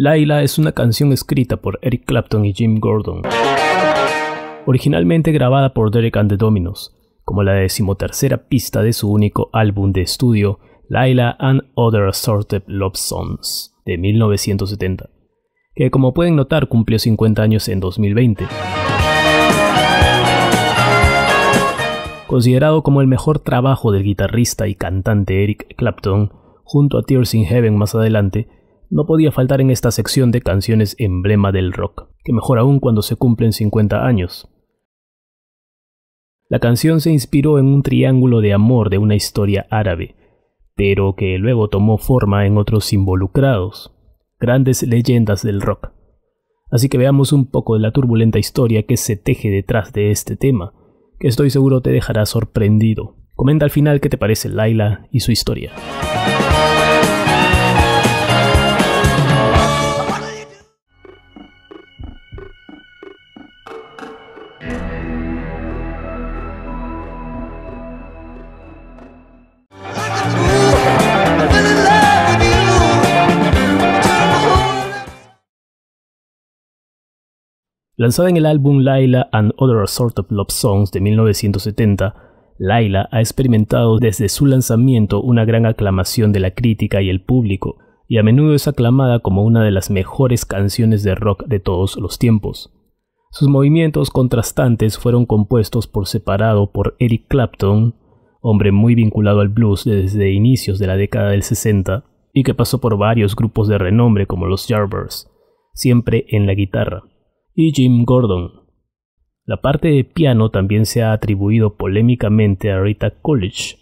Laila es una canción escrita por Eric Clapton y Jim Gordon, originalmente grabada por Derek and the Dominos, como la decimotercera pista de su único álbum de estudio, Laila and Other Assorted Love Songs, de 1970, que como pueden notar cumplió 50 años en 2020. Considerado como el mejor trabajo del guitarrista y cantante Eric Clapton, junto a Tears in Heaven más adelante, no podía faltar en esta sección de canciones emblema del rock, que mejor aún cuando se cumplen 50 años. La canción se inspiró en un triángulo de amor de una historia árabe, pero que luego tomó forma en otros involucrados, grandes leyendas del rock. Así que veamos un poco de la turbulenta historia que se teje detrás de este tema, que estoy seguro te dejará sorprendido. Comenta al final qué te parece Laila y su historia. Lanzada en el álbum Laila and Other Sort of Love Songs de 1970, Laila ha experimentado desde su lanzamiento una gran aclamación de la crítica y el público, y a menudo es aclamada como una de las mejores canciones de rock de todos los tiempos. Sus movimientos contrastantes fueron compuestos por separado por Eric Clapton, hombre muy vinculado al blues desde inicios de la década del 60 y que pasó por varios grupos de renombre como los Jarbers, siempre en la guitarra y Jim Gordon. La parte de piano también se ha atribuido polémicamente a Rita Coolidge,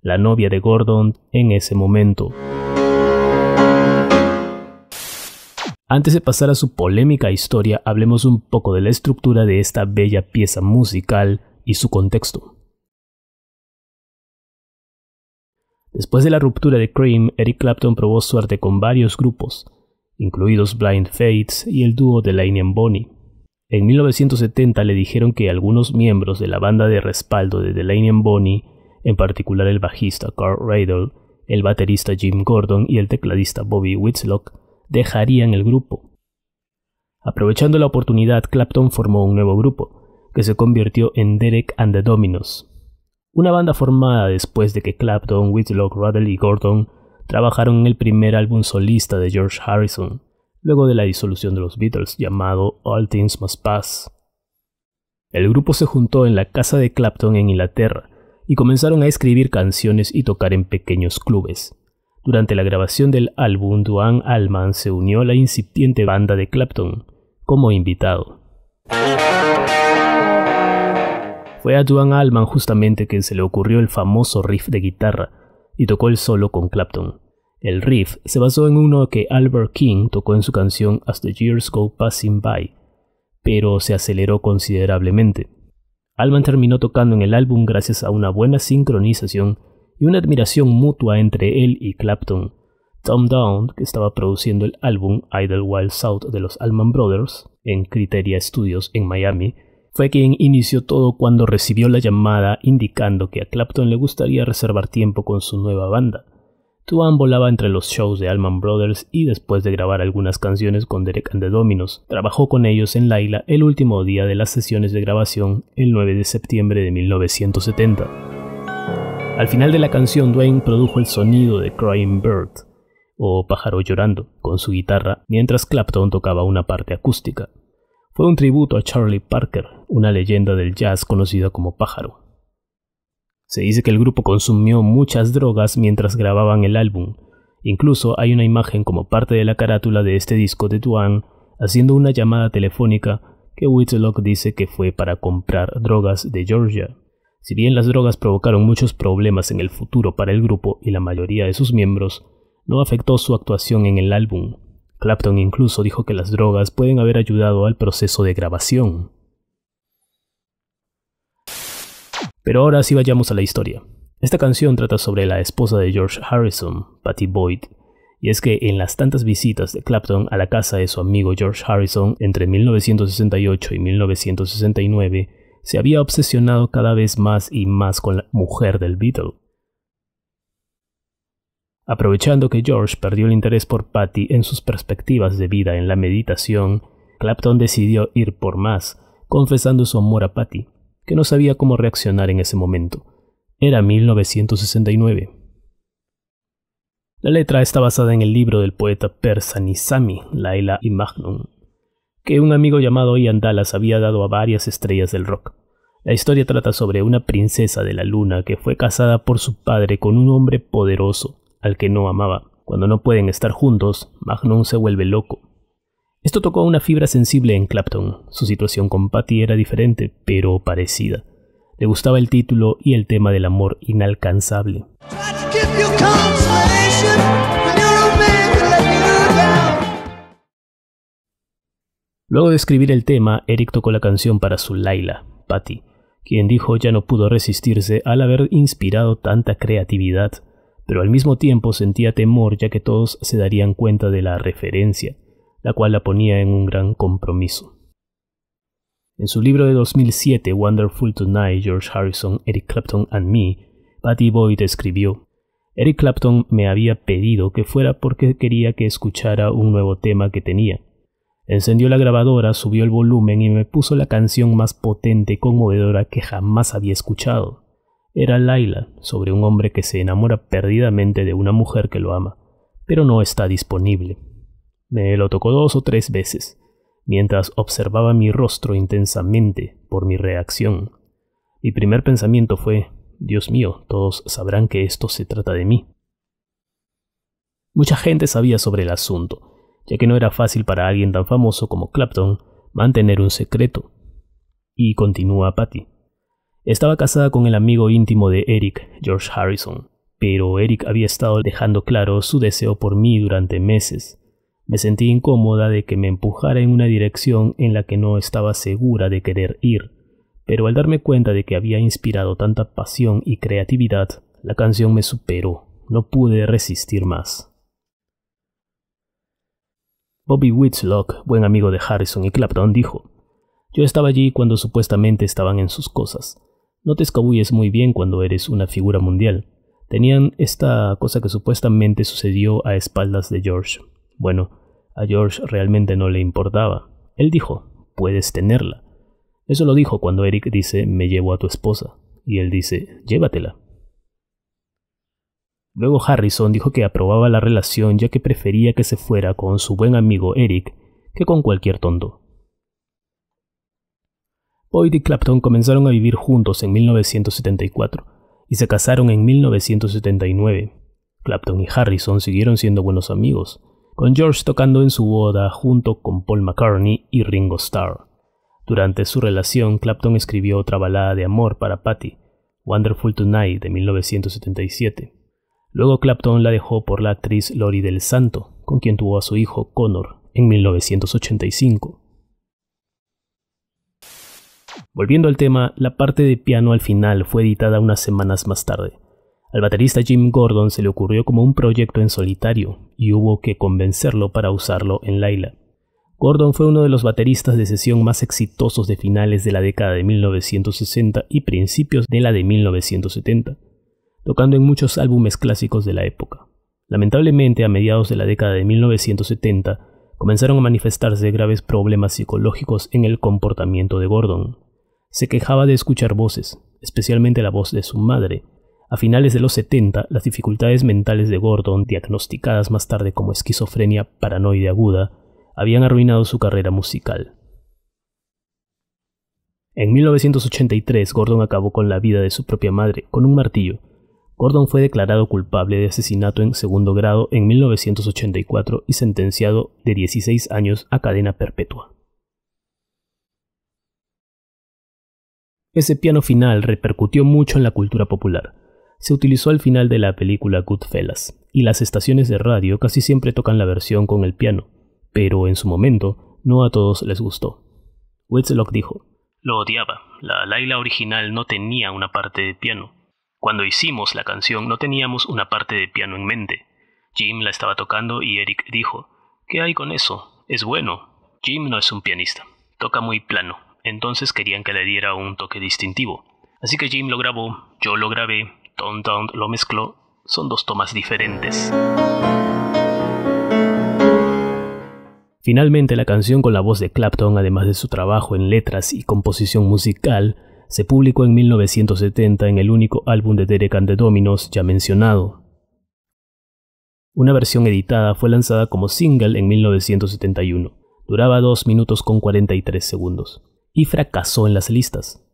la novia de Gordon en ese momento. Antes de pasar a su polémica historia, hablemos un poco de la estructura de esta bella pieza musical y su contexto. Después de la ruptura de Cream, Eric Clapton probó suerte con varios grupos, incluidos Blind Fates y el dúo de Bonnie. En 1970 le dijeron que algunos miembros de la banda de respaldo de Delaney Bonnie, en particular el bajista Carl Radle, el baterista Jim Gordon y el tecladista Bobby Whitlock, dejarían el grupo. Aprovechando la oportunidad, Clapton formó un nuevo grupo, que se convirtió en Derek and the Dominos, una banda formada después de que Clapton, Whitlock, Radle y Gordon trabajaron en el primer álbum solista de George Harrison, luego de la disolución de los Beatles llamado All Things Must Pass. El grupo se juntó en la casa de Clapton en Inglaterra y comenzaron a escribir canciones y tocar en pequeños clubes. Durante la grabación del álbum, Duane Allman se unió a la incipiente banda de Clapton como invitado. Fue a Duane Allman justamente que se le ocurrió el famoso riff de guitarra y tocó el solo con Clapton. El riff se basó en uno que Albert King tocó en su canción As the Years Go Passing By, pero se aceleró considerablemente. Alman terminó tocando en el álbum gracias a una buena sincronización y una admiración mutua entre él y Clapton. Tom Down, que estaba produciendo el álbum Idle Wild South de los Alman Brothers en Criteria Studios en Miami, fue quien inició todo cuando recibió la llamada indicando que a Clapton le gustaría reservar tiempo con su nueva banda. Tuan volaba entre los shows de Allman Brothers y después de grabar algunas canciones con Derek and the Dominos, trabajó con ellos en Laila el último día de las sesiones de grabación, el 9 de septiembre de 1970. Al final de la canción, Dwayne produjo el sonido de Crying Bird, o Pájaro Llorando, con su guitarra, mientras Clapton tocaba una parte acústica. Fue un tributo a Charlie Parker, una leyenda del jazz conocida como Pájaro. Se dice que el grupo consumió muchas drogas mientras grababan el álbum. Incluso hay una imagen como parte de la carátula de este disco de Duan haciendo una llamada telefónica que Whitlock dice que fue para comprar drogas de Georgia. Si bien las drogas provocaron muchos problemas en el futuro para el grupo y la mayoría de sus miembros, no afectó su actuación en el álbum. Clapton incluso dijo que las drogas pueden haber ayudado al proceso de grabación. Pero ahora sí vayamos a la historia. Esta canción trata sobre la esposa de George Harrison, Patty Boyd, y es que en las tantas visitas de Clapton a la casa de su amigo George Harrison entre 1968 y 1969, se había obsesionado cada vez más y más con la mujer del Beatle. Aprovechando que George perdió el interés por Patty en sus perspectivas de vida en la meditación, Clapton decidió ir por más, confesando su amor a Patty que no sabía cómo reaccionar en ese momento. Era 1969. La letra está basada en el libro del poeta persa Nizami, Laila y Magnum, que un amigo llamado Ian Dallas había dado a varias estrellas del rock. La historia trata sobre una princesa de la luna que fue casada por su padre con un hombre poderoso, al que no amaba. Cuando no pueden estar juntos, Magnum se vuelve loco esto tocó una fibra sensible en Clapton. Su situación con Patty era diferente, pero parecida. Le gustaba el título y el tema del amor inalcanzable. Luego de escribir el tema, Eric tocó la canción para su Laila, Patty, quien dijo ya no pudo resistirse al haber inspirado tanta creatividad, pero al mismo tiempo sentía temor ya que todos se darían cuenta de la referencia la cual la ponía en un gran compromiso. En su libro de 2007, Wonderful Tonight, George Harrison, Eric Clapton and Me, Patty Boyd escribió, Eric Clapton me había pedido que fuera porque quería que escuchara un nuevo tema que tenía. Encendió la grabadora, subió el volumen y me puso la canción más potente y conmovedora que jamás había escuchado. Era Laila, sobre un hombre que se enamora perdidamente de una mujer que lo ama, pero no está disponible. Me lo tocó dos o tres veces, mientras observaba mi rostro intensamente por mi reacción. Mi primer pensamiento fue, Dios mío, todos sabrán que esto se trata de mí. Mucha gente sabía sobre el asunto, ya que no era fácil para alguien tan famoso como Clapton mantener un secreto. Y continúa Patty. Estaba casada con el amigo íntimo de Eric, George Harrison, pero Eric había estado dejando claro su deseo por mí durante meses, me sentí incómoda de que me empujara en una dirección en la que no estaba segura de querer ir, pero al darme cuenta de que había inspirado tanta pasión y creatividad, la canción me superó, no pude resistir más. Bobby Whitlock, buen amigo de Harrison y Clapton, dijo, Yo estaba allí cuando supuestamente estaban en sus cosas. No te escabulles muy bien cuando eres una figura mundial. Tenían esta cosa que supuestamente sucedió a espaldas de George. Bueno, a George realmente no le importaba. Él dijo, puedes tenerla. Eso lo dijo cuando Eric dice, me llevo a tu esposa. Y él dice, llévatela. Luego Harrison dijo que aprobaba la relación ya que prefería que se fuera con su buen amigo Eric que con cualquier tonto. Boyd y Clapton comenzaron a vivir juntos en 1974 y se casaron en 1979. Clapton y Harrison siguieron siendo buenos amigos, con George tocando en su boda junto con Paul McCartney y Ringo Starr. Durante su relación, Clapton escribió otra balada de amor para Patty, Wonderful Tonight de 1977. Luego Clapton la dejó por la actriz Lori del Santo, con quien tuvo a su hijo Connor en 1985. Volviendo al tema, la parte de piano al final fue editada unas semanas más tarde. Al baterista Jim Gordon se le ocurrió como un proyecto en solitario y hubo que convencerlo para usarlo en Laila. Gordon fue uno de los bateristas de sesión más exitosos de finales de la década de 1960 y principios de la de 1970, tocando en muchos álbumes clásicos de la época. Lamentablemente, a mediados de la década de 1970, comenzaron a manifestarse graves problemas psicológicos en el comportamiento de Gordon. Se quejaba de escuchar voces, especialmente la voz de su madre, a finales de los 70, las dificultades mentales de Gordon, diagnosticadas más tarde como esquizofrenia paranoide aguda, habían arruinado su carrera musical. En 1983, Gordon acabó con la vida de su propia madre con un martillo. Gordon fue declarado culpable de asesinato en segundo grado en 1984 y sentenciado de 16 años a cadena perpetua. Ese piano final repercutió mucho en la cultura popular se utilizó al final de la película Goodfellas, y las estaciones de radio casi siempre tocan la versión con el piano, pero en su momento no a todos les gustó. Wetzlock dijo, Lo odiaba, la Laila original no tenía una parte de piano. Cuando hicimos la canción no teníamos una parte de piano en mente. Jim la estaba tocando y Eric dijo, ¿qué hay con eso? Es bueno. Jim no es un pianista, toca muy plano, entonces querían que le diera un toque distintivo. Así que Jim lo grabó, yo lo grabé lo mezcló, son dos tomas diferentes. Finalmente, la canción con la voz de Clapton, además de su trabajo en letras y composición musical, se publicó en 1970 en el único álbum de Derek and the Dominos ya mencionado. Una versión editada fue lanzada como single en 1971. Duraba 2 minutos con 43 segundos y fracasó en las listas.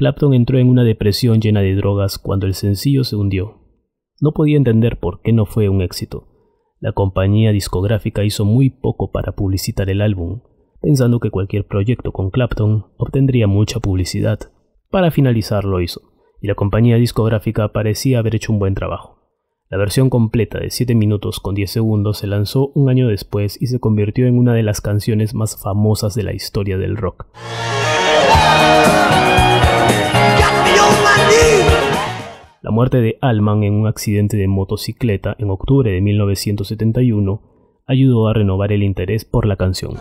Clapton entró en una depresión llena de drogas cuando el sencillo se hundió. No podía entender por qué no fue un éxito. La compañía discográfica hizo muy poco para publicitar el álbum, pensando que cualquier proyecto con Clapton obtendría mucha publicidad. Para finalizar lo hizo, y la compañía discográfica parecía haber hecho un buen trabajo. La versión completa de 7 minutos con 10 segundos se lanzó un año después y se convirtió en una de las canciones más famosas de la historia del rock. La muerte de Alman en un accidente de motocicleta en octubre de 1971 ayudó a renovar el interés por la canción.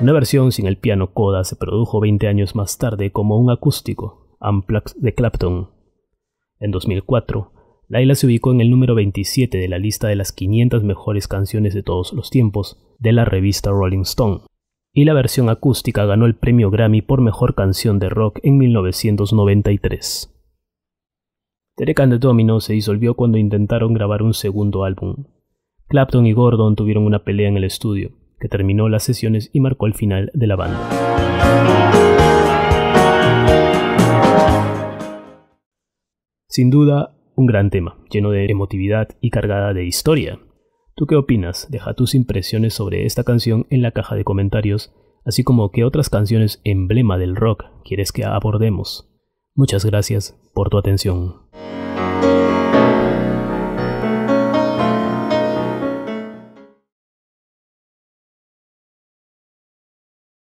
Una versión sin el piano coda se produjo 20 años más tarde como un acústico, Unplugged de Clapton. En 2004, Laila se ubicó en el número 27 de la lista de las 500 mejores canciones de todos los tiempos de la revista Rolling Stone y la versión acústica ganó el premio Grammy por Mejor Canción de Rock en 1993. Derek de Domino se disolvió cuando intentaron grabar un segundo álbum. Clapton y Gordon tuvieron una pelea en el estudio, que terminó las sesiones y marcó el final de la banda. Sin duda, un gran tema, lleno de emotividad y cargada de historia, ¿Tú qué opinas? Deja tus impresiones sobre esta canción en la caja de comentarios, así como qué otras canciones emblema del rock quieres que abordemos. Muchas gracias por tu atención.